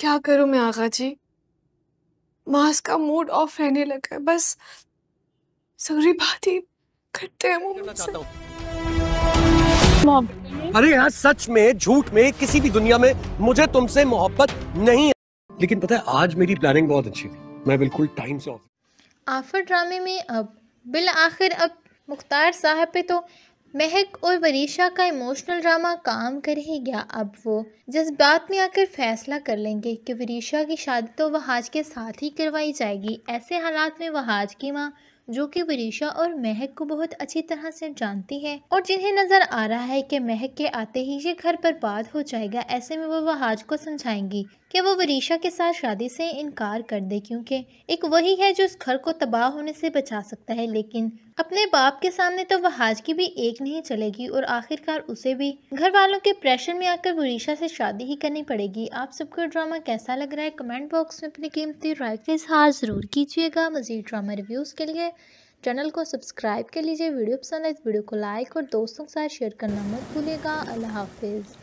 क्या करूं मैं आगा जी मास का मूड ऑफ रहने लगा है बस सारी बात ही करते हैं अरे यार सच में झूठ में किसी भी दुनिया में मुझे तुमसे मोहब्बत नहीं है लेकिन पता है आज मेरी प्लानिंग बहुत अच्छी थी मैं बिल्कुल टाइम से ऑफ आफर ड्रामे में अब बिल आखिर अब मुख्तार साहब पे तो महक और वरीशा का इमोशनल ड्रामा काम कर ही गया अब वो जिस बात में आकर फैसला कर लेंगे कि वरीशा की शादी तो वहाज के साथ ही करवाई जाएगी ऐसे हालात में वहाज की माँ जो कि वरीशा और महक को बहुत अच्छी तरह से जानती है और जिन्हें नजर आ रहा है कि महक के आते ही ये घर बर्बाद हो जाएगा ऐसे में वो वहाज को समझाएंगी कि वो वरीशा के साथ शादी से इनकार कर दे क्योंकि एक वही है जो इस घर को तबाह होने से बचा सकता है लेकिन अपने बाप के सामने तो वह हाज की भी एक नहीं चलेगी और आखिरकार उसे भी घर वालों के प्रेशर में आकर वरीशा से शादी ही करनी पड़ेगी आप सबको ड्रामा कैसा लग रहा है कमेंट बॉक्स में अपनी कीमती राय का इजहार ज़रूर कीजिएगा मजीद ड्रामा रिव्यूज़ के लिए चैनल को सब्सक्राइब कर लीजिए वीडियो पसंद है इस तो वीडियो को लाइक और दोस्तों के साथ शेयर करना मत भूलिएगा अल्लाह हाफिज़